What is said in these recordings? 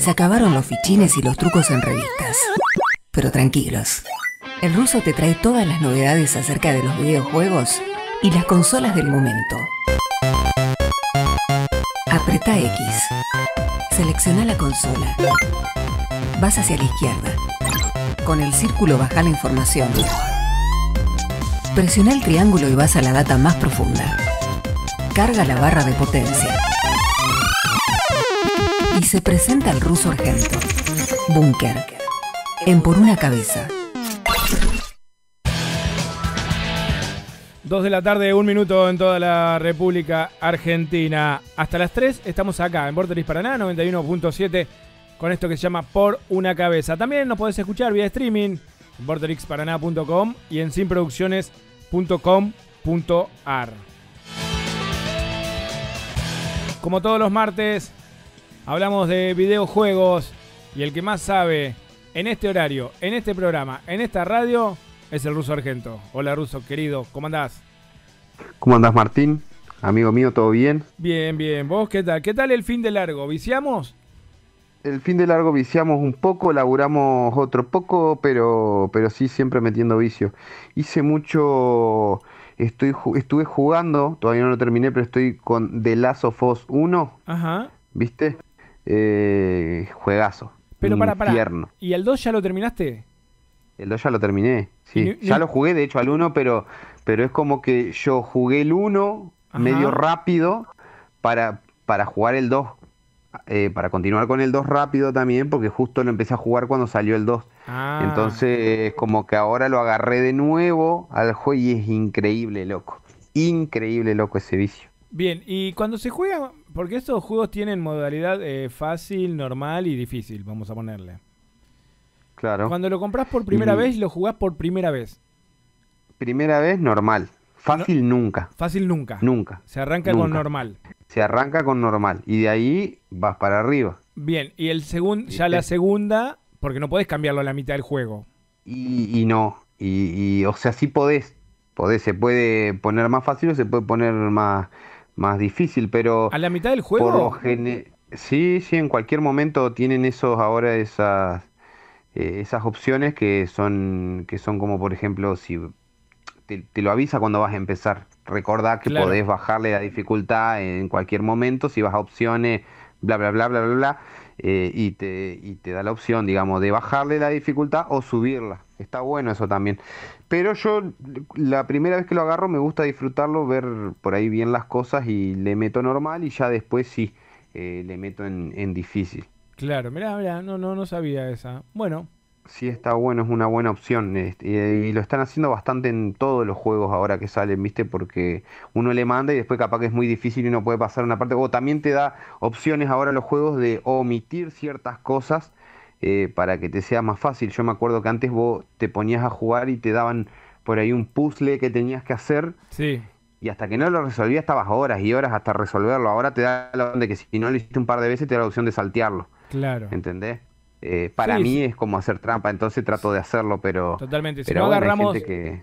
Se acabaron los fichines y los trucos en revistas. Pero tranquilos. El ruso te trae todas las novedades acerca de los videojuegos y las consolas del momento. Apreta X. Selecciona la consola. Vas hacia la izquierda. Con el círculo baja la información. Presiona el triángulo y vas a la data más profunda. Carga la barra de potencia y se presenta el ruso argento. ...Bunker... En Por una cabeza. Dos de la tarde, un minuto en toda la República Argentina. Hasta las 3 estamos acá en Borderix Paraná 91.7 con esto que se llama Por una cabeza. También nos podés escuchar vía streaming en borderixparaná.com y en sinproducciones.com.ar. Como todos los martes, Hablamos de videojuegos y el que más sabe en este horario, en este programa, en esta radio, es el ruso Argento. Hola ruso, querido, ¿cómo andás? ¿Cómo andás Martín? Amigo mío, ¿todo bien? Bien, bien. ¿Vos qué tal? ¿Qué tal el fin de largo? ¿Viciamos? El fin de largo viciamos un poco, laburamos otro poco, pero, pero sí siempre metiendo vicio. Hice mucho, estoy, estuve jugando, todavía no lo terminé, pero estoy con The Last of Us 1. Ajá. ¿Viste? Eh, juegazo. Pero para, para. Infierno. ¿Y el 2 ya lo terminaste? El 2 ya lo terminé. Ya lo jugué, de hecho, al 1, pero, pero es como que yo jugué el 1 medio rápido para, para jugar el 2. Eh, para continuar con el 2 rápido también, porque justo lo empecé a jugar cuando salió el 2. Entonces ah. Entonces, como que ahora lo agarré de nuevo al juego y es increíble, loco. Increíble, loco, ese vicio. Bien, y cuando se juega porque estos juegos tienen modalidad eh, fácil, normal y difícil, vamos a ponerle. Claro. Cuando lo compras por primera vez y... lo jugás por primera vez. Primera vez, normal. Fácil nunca. Fácil nunca. Nunca. Se arranca con normal. Se arranca con normal. Y de ahí vas para arriba. Bien, y el segundo, ya la segunda, porque no podés cambiarlo a la mitad del juego. Y, no. y, o sea, sí podés. podés. Se puede poner más fácil o se puede poner más más difícil, pero... A la mitad del juego. Sí, sí, en cualquier momento tienen esos ahora esas, eh, esas opciones que son, que son como, por ejemplo, si te, lo avisa cuando vas a empezar. Recordá que podés bajarle la dificultad en cualquier momento, si vas a opciones, bla, bla, bla, bla, bla, bla. Eh, y, te, y te da la opción, digamos, de bajarle la dificultad o subirla. Está bueno eso también. Pero yo la primera vez que lo agarro me gusta disfrutarlo, ver por ahí bien las cosas y le meto normal y ya después sí eh, le meto en, difícil. Claro, mirá, mirá, no, no, no sabía esa. Bueno, sí está bueno, es una buena opción. Este, y, lo están haciendo bastante en todos los juegos ahora que salen, ¿viste? Porque uno le manda y después capaz que es muy difícil y no puede pasar una parte. O también te da opciones ahora los juegos de omitir ciertas cosas eh, para que te sea más fácil. Yo me acuerdo que antes vos te ponías a jugar y te daban por ahí un puzzle que tenías que hacer. Sí. Y hasta que no lo resolvías estabas horas y horas hasta resolverlo. Ahora te da la opción de que si no lo hiciste un par de veces te da la opción de saltearlo. Claro. ¿Entendés? Eh, para mí es como hacer trampa, entonces trato de hacerlo, pero... Totalmente, pero agarramos,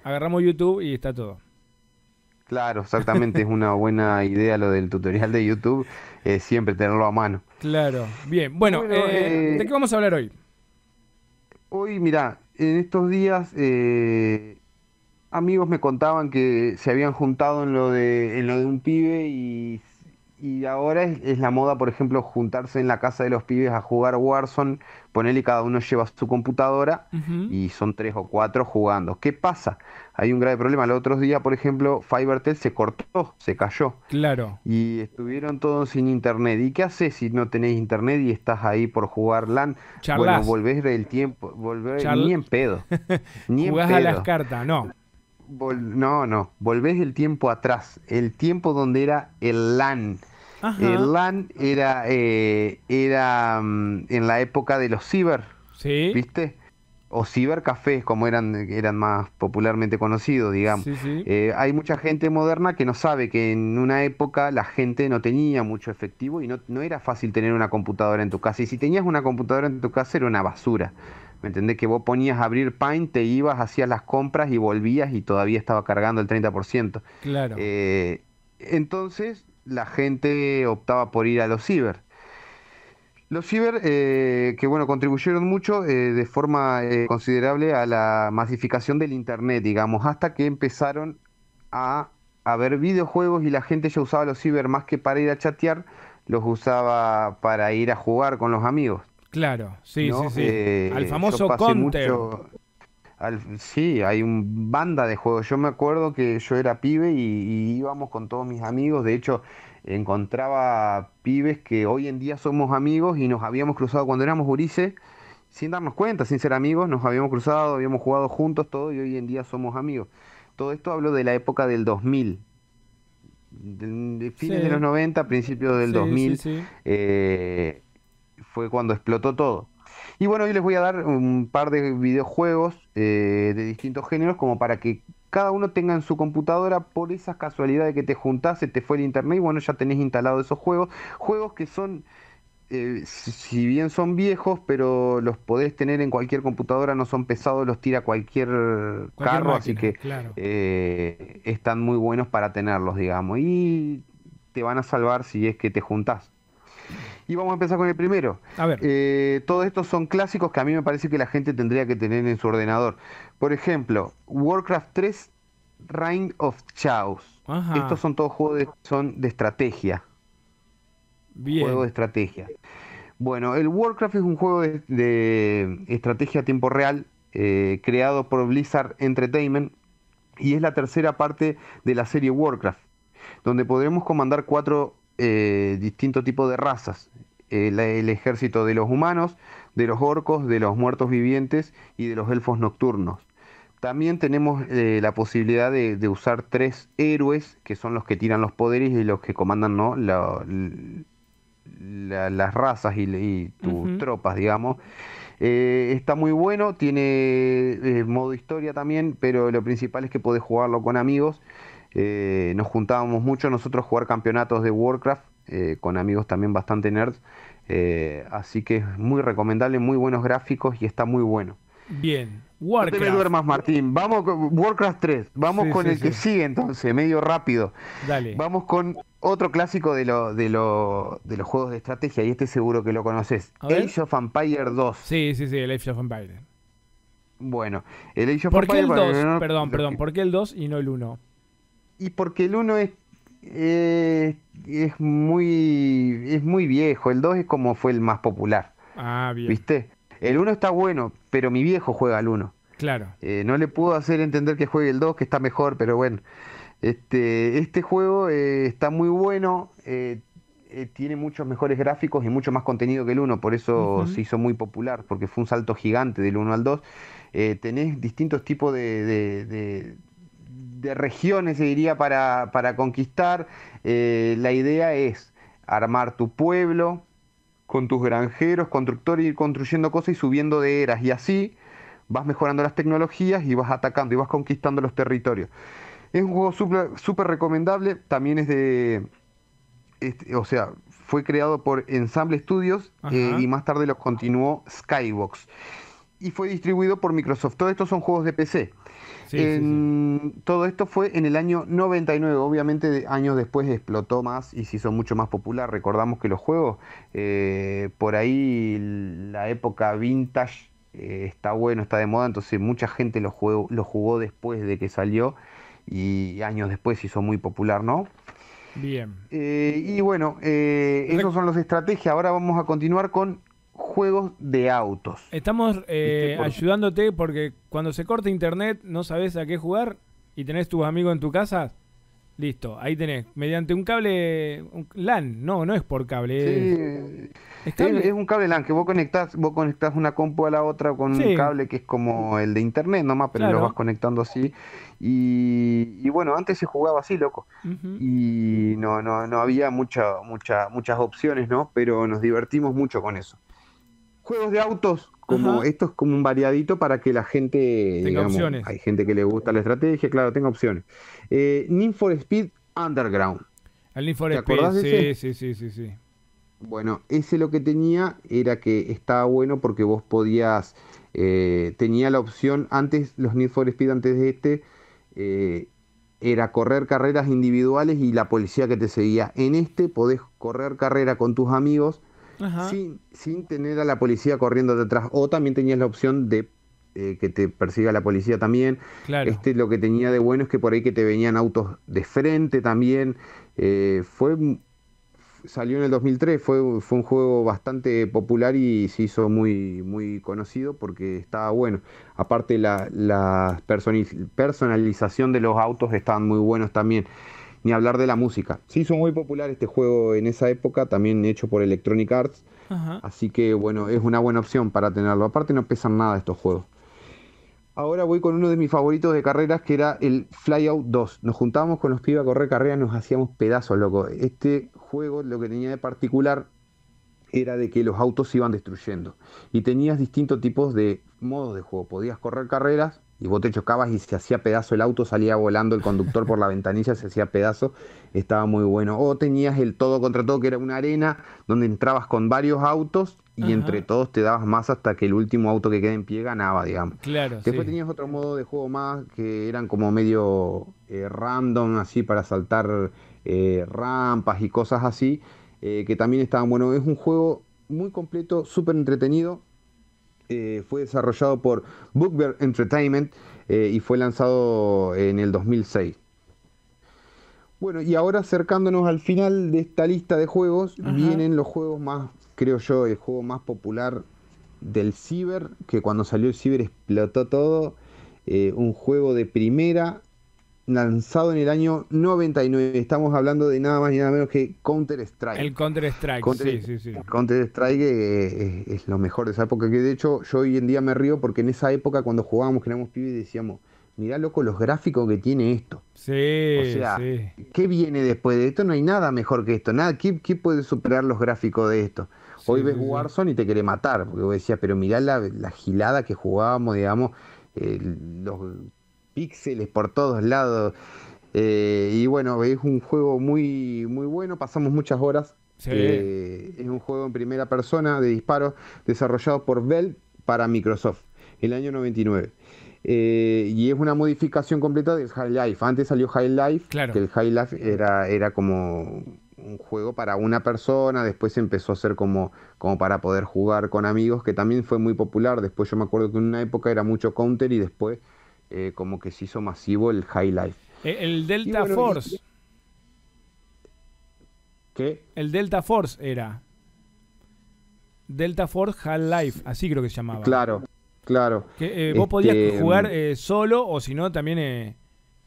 agarramos YouTube y está todo. Claro, exactamente, es una buena idea lo del tutorial de YouTube, eh, siempre tenerlo a mano. Claro, bien, bueno, eh, ¿de qué vamos a hablar hoy? Hoy, mira, en estos días amigos me contaban que se habían juntado en lo de, en lo de un pibe y y ahora es, la moda, por ejemplo, juntarse en la casa de los pibes a jugar Warzone, ponerle cada uno lleva su computadora y son tres o cuatro jugando. ¿Qué pasa? Hay un grave problema. El otro día, por ejemplo, FiberTel se cortó, se cayó. Claro. Y estuvieron todos sin internet. ¿Y qué haces si no tenés internet y estás ahí por jugar LAN? Bueno, volvés del tiempo, volvés ni en pedo. ni en a las cartas, no no, no, volvés el tiempo atrás, el tiempo donde era el LAN, el LAN era, eh, era mm, en la época de los ciber, ¿Sí? ¿viste? O cibercafés, como eran, eran más popularmente conocidos, digamos. Eh, hay mucha gente moderna que no sabe que en una época la gente no tenía mucho efectivo y no, era fácil tener una computadora en tu casa. Y si tenías una computadora en tu casa era una basura. ¿Me entendés? Que vos ponías a abrir Paint, te ibas, hacías las compras y volvías y todavía estaba cargando el 30%. Claro. Eh, entonces, la gente optaba por ir a los ciber. Los ciber, eh, que bueno, contribuyeron mucho eh, de forma eh, considerable a la masificación del Internet, digamos, hasta que empezaron a, haber videojuegos y la gente ya usaba los ciber más que para ir a chatear, los usaba para ir a jugar con los amigos. Claro, sí, sí, sí. Al famoso Counter sí, hay un banda de juegos. Yo me acuerdo que yo era pibe y, íbamos con todos mis amigos. De hecho, encontraba pibes que hoy en día somos amigos y nos habíamos cruzado cuando éramos gurises, sin darnos cuenta, sin ser amigos, nos habíamos cruzado, habíamos jugado juntos todo y hoy en día somos amigos. Todo esto hablo de la época del 2000. De fines de los 90, principios del 2000, eh, fue cuando explotó todo y bueno, hoy les voy a dar un par de videojuegos eh, de distintos géneros como para que cada uno tenga en su computadora por esas casualidades que te se te fue el internet y bueno, ya tenés instalado esos juegos. Juegos que son, eh, si bien son viejos, pero los podés tener en cualquier computadora, no son pesados, los tira cualquier, carro, así que eh, están muy buenos para tenerlos, digamos. Y te van a salvar si es que te juntás. Y vamos a empezar con el primero. A ver. Eh, todos estos son clásicos que a mí me parece que la gente tendría que tener en su ordenador. Por ejemplo, Warcraft 3 Reign of Chaos. Estos son todos juegos de, son de estrategia. Bien. Juego de estrategia. Bueno, el Warcraft es un juego de, estrategia a tiempo real eh, creado por Blizzard Entertainment y es la tercera parte de la serie Warcraft, donde podremos comandar cuatro eh, distinto tipo de razas. El, ejército de los humanos, de los orcos, de los muertos vivientes y de los elfos nocturnos. También tenemos eh, la posibilidad de, usar tres héroes, que son los que tiran los poderes y los que comandan ¿no? las razas y, tus tropas, digamos. Eh, está muy bueno, tiene modo historia también, pero lo principal es que puedes jugarlo con amigos. Eh, nos juntábamos mucho nosotros jugar campeonatos de Warcraft eh, con amigos también bastante nerds. Eh, así que es muy recomendable, muy buenos gráficos y está muy bueno. Bien, Warcraft. Martín. Vamos con Warcraft 3. Vamos con el que sigue entonces, medio rápido. Dale. Vamos con otro clásico de, los juegos de estrategia y este seguro que lo conoces. Age of Empire 2. Sí, sí, sí, el Age of Empire. Bueno, el Age of Empire. 2? Perdón, perdón. ¿Por qué el 2 y no el 1? Y porque el 1 es, es, muy, es muy viejo, el 2 es como fue el más popular. Ah, bien. ¿Viste? El 1 está bueno, pero mi viejo juega al 1. Claro. Eh, no le puedo hacer entender que juegue el 2, que está mejor, pero bueno. Este, este juego eh, está muy bueno, eh, tiene muchos mejores gráficos y mucho más contenido que el 1, por eso se hizo muy popular, porque fue un salto gigante del 1 al 2. tenés distintos tipos de, de regiones, se diría, para, conquistar. Eh, la idea es armar tu pueblo con tus granjeros, constructores, ir construyendo cosas y subiendo de eras. Y así vas mejorando las tecnologías y vas atacando y vas conquistando los territorios. Es un juego súper recomendable, también es de... Este, o sea, fue creado por Ensemble Studios eh, y más tarde lo continuó Skybox. Y fue distribuido por Microsoft. Todos estos son juegos de PC. Todo esto fue en el año 99, obviamente años después explotó más y se hizo mucho más popular. Recordamos que los juegos, eh, por ahí la época vintage eh, está bueno, está de moda, entonces mucha gente lo, jugó después de que salió y años después se hizo muy popular, ¿no? Bien. Eh, y bueno, esos son los estrategias. Ahora vamos a continuar con juegos de autos. Estamos eh, ayudándote porque cuando se corta internet no sabes a qué jugar y tenés tus amigos en tu casa. Listo, ahí tenés. Mediante un cable LAN, no, no es por cable. ¿Es, un cable LAN que vos conectás, vos conectás una compu a la otra con un cable que es como el de internet nomás, pero lo vas conectando así. Y, bueno, antes se jugaba así, loco. Y no, no, no había mucha, mucha, muchas opciones, ¿no? Pero nos divertimos mucho con eso juegos de autos como esto es como un variadito para que la gente Hay gente que le gusta la estrategia, claro, tenga opciones. Eh, Need for Speed Underground. El for ¿Te Speed, sí, sí, sí, sí, Bueno, ese lo que tenía era que estaba bueno porque vos podías, eh, tenía la opción antes, los Need for Speed antes de este, eh, era correr carreras individuales y la policía que te seguía. En este podés correr carrera con tus amigos sin, tener a la policía corriendo detrás. O también tenías la opción de eh, que te persiga la policía también. Este lo que tenía de bueno es que por ahí que te venían autos de frente también. Eh, fue salió en el 2003, fue, fue un juego bastante popular y se hizo muy, muy conocido porque estaba bueno. Aparte la, la personalización de los autos estaban muy buenos también ni hablar de la música. Sí, son muy popular este juego en esa época, también hecho por Electronic Arts. Así que bueno, es una buena opción para tenerlo. Aparte no pesan nada estos juegos. Ahora voy con uno de mis favoritos de carreras que era el Flyout 2. Nos juntábamos con los pibes a correr carreras, nos hacíamos pedazos, loco. Este juego lo que tenía de particular era de que los autos se iban destruyendo y tenías distintos tipos de modos de juego. Podías correr carreras y vos te chocabas y se hacía pedazo el auto, salía volando el conductor por la ventanilla, se hacía pedazo, estaba muy bueno. O tenías el todo contra todo, que era una arena donde entrabas con varios autos y entre todos te dabas más hasta que el último auto que quedaba en pie ganaba, digamos. Claro. Después tenías otro modo de juego más que eran como medio eh, random, así para saltar eh, rampas y cosas así, eh, que también estaban bueno. Es un juego muy completo, súper entretenido eh, fue desarrollado por Bookbear Entertainment eh, y fue lanzado en el 2006. Bueno, y ahora acercándonos al final de esta lista de juegos, vienen los juegos más, creo yo, el juego más popular del Ciber, que cuando salió el Ciber explotó todo. Eh, un juego de primera lanzado en el año 99. Estamos hablando de nada más y nada menos que Counter Strike. El Counter Strike, sí, sí, sí. Counter Strike eh, es, lo mejor de esa época, que de hecho yo hoy en día me río porque en esa época cuando jugábamos, que éramos pibes, decíamos, mirá loco los gráficos que tiene esto. Sí, o sea, ¿qué viene después de esto? No hay nada mejor que esto, nada, ¿qué, puede superar los gráficos de esto? Hoy ves Warzone y te quiere matar, porque vos decías, pero mirá la, gilada que jugábamos, digamos, eh, los píxeles por todos lados. Eh, y bueno, es un juego muy, muy bueno, pasamos muchas horas. Eh, es un juego en primera persona de disparos desarrollado por Bell para Microsoft el año 99. Eh, y es una modificación completa del High Life. Antes salió High Life, claro. que el High Life era, era como un juego para una persona, después empezó a ser como, como para poder jugar con amigos, que también fue muy popular. Después yo me acuerdo que en una época era mucho counter y después eh, como que se hizo masivo el High Life. Eh, el, Delta Force. ¿Qué? El Delta Force era. Delta Force High Life, así creo que se llamaba. Claro, claro. Que, eh, vos este, podías mm, jugar solo o si no también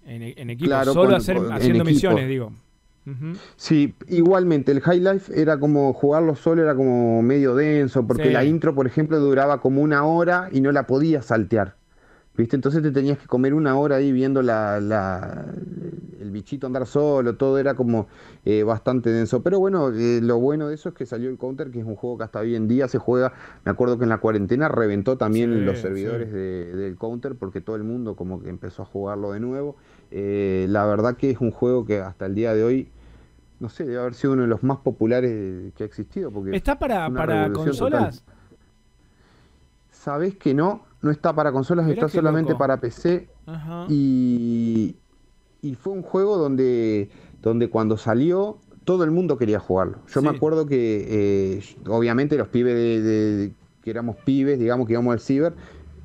en, equipo, solo hacer, haciendo misiones, digo. Sí, igualmente, el High Life era como jugarlo solo, era como medio denso, porque la intro, por ejemplo, duraba como una hora y no la podía saltear. ¿Viste? Entonces te tenías que comer una hora ahí viendo el bichito andar solo, todo era como eh, bastante denso. Pero bueno, eh, lo bueno de eso es que salió el Counter, que es un juego que hasta hoy en día se juega. Me acuerdo que en la cuarentena reventó también los servidores del Counter porque todo el mundo como que empezó a jugarlo de nuevo. Eh, la verdad que es un juego que hasta el día de hoy no sé, debe haber sido uno de los más populares que ha existido. Porque ¿Está para, para consolas? Sabés que no, no está para consolas, está solamente para PC. Y, y fue un juego donde, donde cuando salió todo el mundo quería jugarlo. Yo me acuerdo que, eh, obviamente, los pibes de, que éramos pibes, digamos que íbamos al ciber,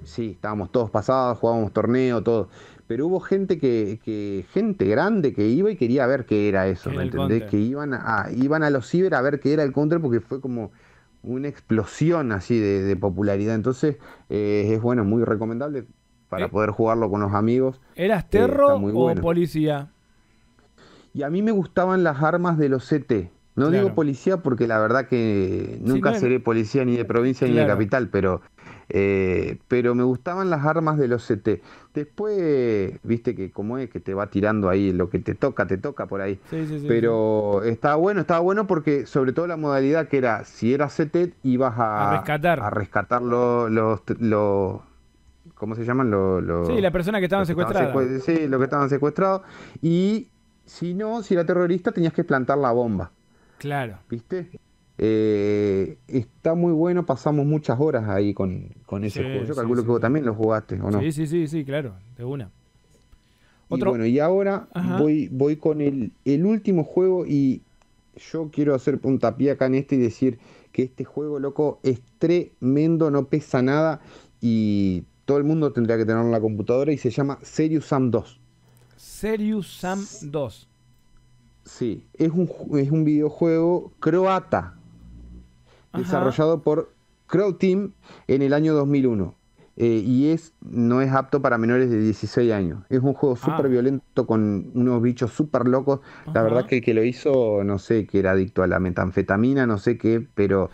sí, estábamos todos pasados, jugábamos torneo, todo. Pero hubo gente que, gente grande que iba y quería ver qué era eso, ¿me entendés? Que iban a, ah, iban a los ciber a ver qué era el counter porque fue como, una explosión así de, popularidad. Entonces, eh, es bueno, muy recomendable para eh, poder jugarlo con los amigos. ¿Eras eh, terror o policía? Y a mí me gustaban las armas de los CT. No digo policía porque la verdad que nunca seré policía ni de provincia ni de capital, pero eh, pero me gustaban las armas de los CT e Después, viste que como es que te va tirando ahí lo que te toca, te toca por ahí. pero estaba bueno, estaba bueno porque sobre todo la modalidad que era, si era CT, e ibas a, rescatar, a rescatar los, ¿Cómo se llaman? sí, la persona que estaban secuestradas. sí, los que estaban secuestrados. Y si no, si era terrorista, tenías que plantar la bomba. Claro. ¿Viste? Eh, está muy bueno, pasamos muchas horas ahí con, ese juego. Yo calculo que vos también lo jugaste, ¿o no? Sí, sí, sí, sí, claro, de una. ¿Otro? Y bueno, y ahora voy, voy con el, último juego y yo quiero hacer puntapié acá en este y decir que este juego, loco, es tremendo, no pesa nada y todo el mundo tendría que tenerlo en la computadora y se llama Serious Sam 2. Serious Sam 2. Sí, es es un videojuego croata, desarrollado por Crow Team en el año 2001. Eh, y es, no es apto para menores de 16 años. Es un juego ah. súper violento con unos bichos súper locos. La verdad que el que lo hizo, no sé, que era adicto a la metanfetamina, no sé qué, pero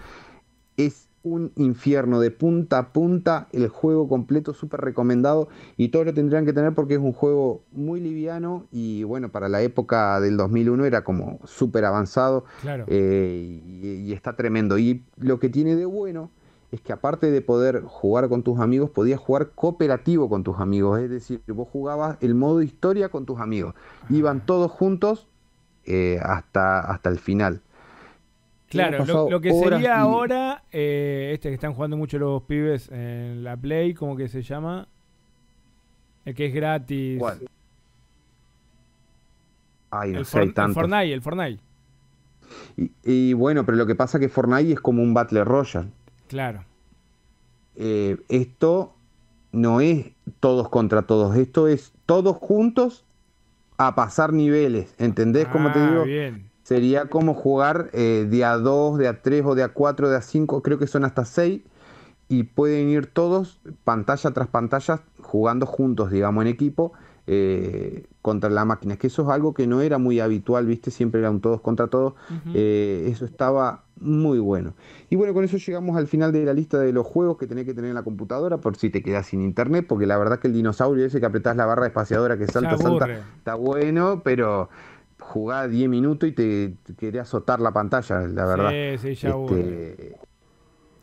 es un infierno de punta a punta, el juego completo, súper recomendado y todos lo tendrían que tener porque es un juego muy liviano y bueno, para la época del 2001 era como súper avanzado eh, y, está tremendo. Y lo que tiene de bueno es que aparte de poder jugar con tus amigos, podías jugar cooperativo con tus amigos, es decir, vos jugabas el modo historia con tus amigos, ah. iban todos juntos eh, hasta, hasta el final. Claro, lo, que sería ahora, eh, este que están jugando mucho los pibes en la Play, ¿cómo que se llama? El que es gratis. Ay, el Fortnite, el Fortnite. Y, bueno, pero lo que pasa es que Fortnite es como un Battle Royale. Claro. Eh, esto no es todos contra todos, esto es todos juntos a pasar niveles. ¿Entendés Como cómo te ah, digo? Bien sería como jugar eh, de a 2, de a 3 o de a 4, de a 5, creo que son hasta 6 y pueden ir todos pantalla tras pantalla jugando juntos, digamos, en equipo eh, contra la máquina. Que eso es algo que no era muy habitual, ¿viste? Siempre eran todos contra todos. Eh, eso estaba muy bueno. Y bueno, con eso llegamos al final de la lista de los juegos que tenés que tener en la computadora por si te quedas sin internet, porque la verdad que el dinosaurio ese que apretás la barra espaciadora que salta, salta, está bueno, pero jugar 10 minutos y te, quería azotar la pantalla, la verdad. Este,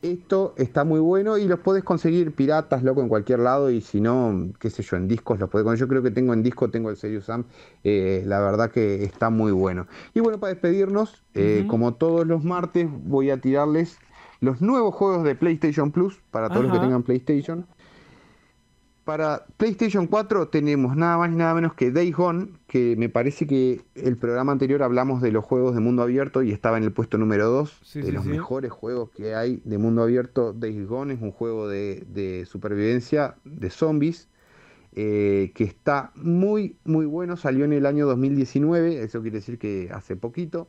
esto está muy bueno y los podés conseguir piratas, loco, en cualquier lado. Y si no, qué sé yo, en discos los podés Yo creo que tengo en disco, tengo el Serious Sam. Eh, la verdad que está muy bueno. Y bueno, para despedirnos, eh, como todos los martes, voy a tirarles los nuevos juegos de PlayStation Plus para todos los que tengan PlayStation para PlayStation 4 tenemos nada más y nada menos que Day Gone, que me parece que el programa anterior hablamos de los juegos de mundo abierto y estaba en el puesto número 2 de los mejores juegos que hay de mundo abierto. Day Gone es un juego de, supervivencia de zombies eh, que está muy, muy bueno. Salió en el año 2019, eso quiere decir que hace poquito.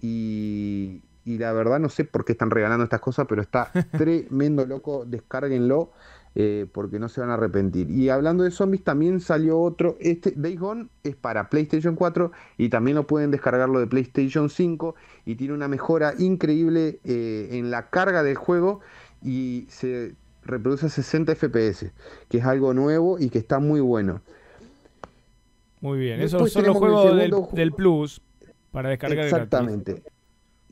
Y, y la verdad no sé por qué están regalando estas cosas, pero está tremendo loco, descárguenlo. Eh, porque no se van a arrepentir. Y hablando de zombies, también salió otro. Este Days es para PlayStation 4 y también lo pueden descargarlo de PlayStation 5 y tiene una mejora increíble eh, en la carga del juego y se reproduce a 60 FPS, que es algo nuevo y que está muy bueno. Muy bien, Después esos son del, juego. del, Plus para descargar Exactamente.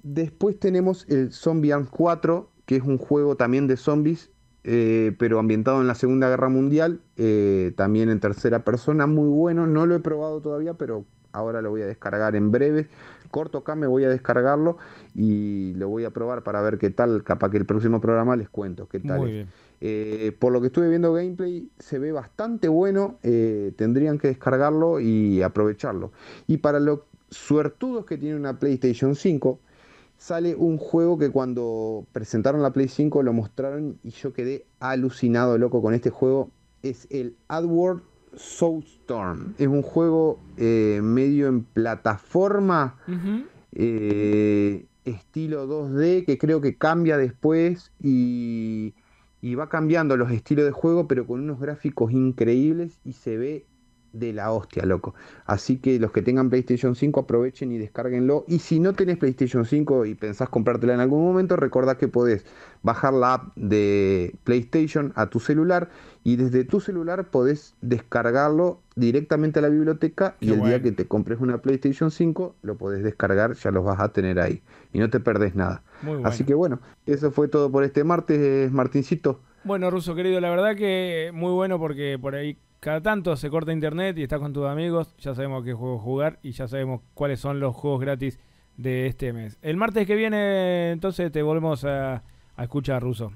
Después tenemos el Zombie Arms 4, que es un juego también de zombies eh, pero ambientado en la Segunda Guerra Mundial, eh, también en tercera persona, muy bueno, no lo he probado todavía, pero ahora lo voy a descargar en breve. Corto acá me voy a descargarlo y lo voy a probar para ver qué tal, capaz que el próximo programa les cuento qué tal. Eh, por lo que estuve viendo gameplay, se ve bastante bueno, tendrían que descargarlo y aprovecharlo. Y para los suertudos que tienen una PlayStation 5, sale un juego que cuando presentaron la Play 5 lo mostraron y yo quedé alucinado, loco, con este juego. Es el AdWord Soulstorm. Es un juego eh, medio en plataforma, eh, estilo 2D, que creo que cambia después y, y va cambiando los estilos de juego, pero con unos gráficos increíbles y se ve de la hostia, loco. Así que los que tengan PlayStation 5 aprovechen y descárguenlo. Y si no tenés PlayStation 5 y pensás comprártela en algún momento, recordá que podés bajar la app de PlayStation a tu celular y desde tu celular podés descargarlo directamente a la biblioteca y el día que te compres una PlayStation 5 lo podés descargar, ya los vas a tener ahí y no te perdés nada. Así que bueno, eso fue todo por este martes, Martincito. Bueno, Ruso querido, la verdad que muy bueno porque por ahí cada tanto se corta internet y estás con tus amigos, ya sabemos qué juego jugar y ya sabemos cuáles son los juegos gratis de este mes. El martes que viene, entonces, te volvemos a, escuchar, Ruso.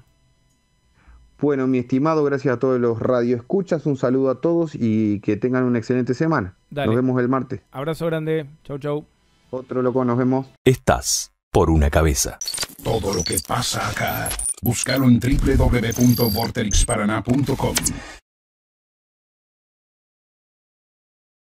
Bueno, mi estimado, gracias a todos los radioescuchas, un saludo a todos y que tengan una excelente semana. Nos vemos el martes. Abrazo grande, chau chau. Otro loco, nos vemos. Estás por una cabeza. Todo lo que pasa acá, búscalo en www.vortexparaná.com.